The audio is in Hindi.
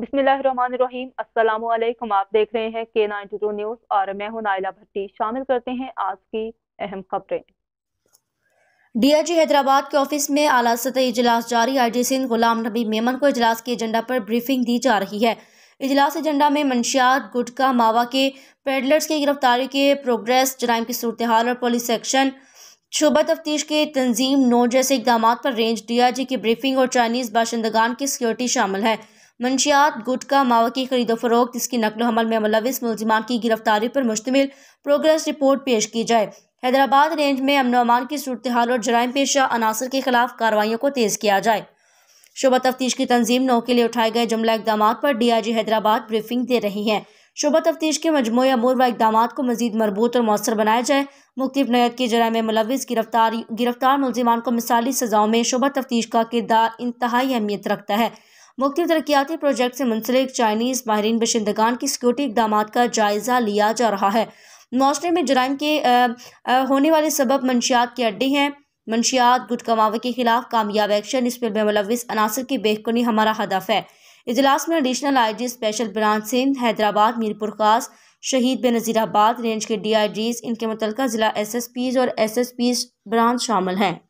बिस्मिल्लाहिर्रहमानिर्रहीम अस्सलाम वालेकुम आप देख रहे हैं के नाइन्टी टू न्यूज़ और मैं हूं नाइला भट्टी शामिल करते हैं आज की अहम खबरें डीआईजी हैदराबाद के ऑफिस में आला सतह इजलास जारी आईजी सिंह गुलाम नबी मेमन को इजलास के एजेंडा पर ब्रीफिंग दी जा रही है इजलास एजेंडा में मंशियात गुटखा मावा के पेडलर्स की गिरफ्तारी के प्रोग्रेस जराइम की सूरत हाल और पुलिस एक्शन शुबा तफ्तीश के तंजीम नोट जैसे इकदाम पर रेंज डीआईजी की ब्रीफिंग और चाइनीज़ बाशिंदगान की सिक्योरिटी शामिल है मंशियात गुटका मावा की खरीदो फरोख्त इसकी नकल हमल में मुलविस मुलजमान की गिरफ्तारी पर मुश्तमिल प्रोग्रेस रिपोर्ट पेश की जाए हैदराबाद रेंज में अमन अमान की सूरत हाल और जराइम पेशा अनासर के खिलाफ कार्रवाइयों को तेज़ किया जाए शोबा तफ्तीश की तंजीम नौ के लिए उठाए गए जुमला इकदाम पर D I G Hyderabad briefing दे रही हैं शोबा तफ्तीश के मजमू अमूर व इकदाम को मजीद मरबूत और मौसर बनाया जाए मुख्तफ नयत के जराय में मुलविस गिरफ्तारी गिरफ्तार मुलजिमान को मिसाली सजाओं में शोबा तफ्तीश का किरदार इंतहाई अहमियत रखता है मुख्तु तरक्याती प्रोजेक्ट से मुंसलिक चाइनीज़ माहरीन बशिंदगान की सिक्योरिटी इकदाम का जायज़ा लिया जा रहा है माशरे में जराइम के आ, आ, होने वाले सबब मंशियात के अड्डे हैं मंशियात गुटकमावे के खिलाफ कामयाब एक्शन इस पर में मुलविस अनासर की बेहकनी हमारा हदफ है इजलास में additional I G special branch Sindh Hyderabad Mirpur Khas Shaheed Benazir आबाद रेंज के डी आई जीज इनके मुतल ज़िला एस एस पीज और एस एस पीज ब्रांच शामिल हैं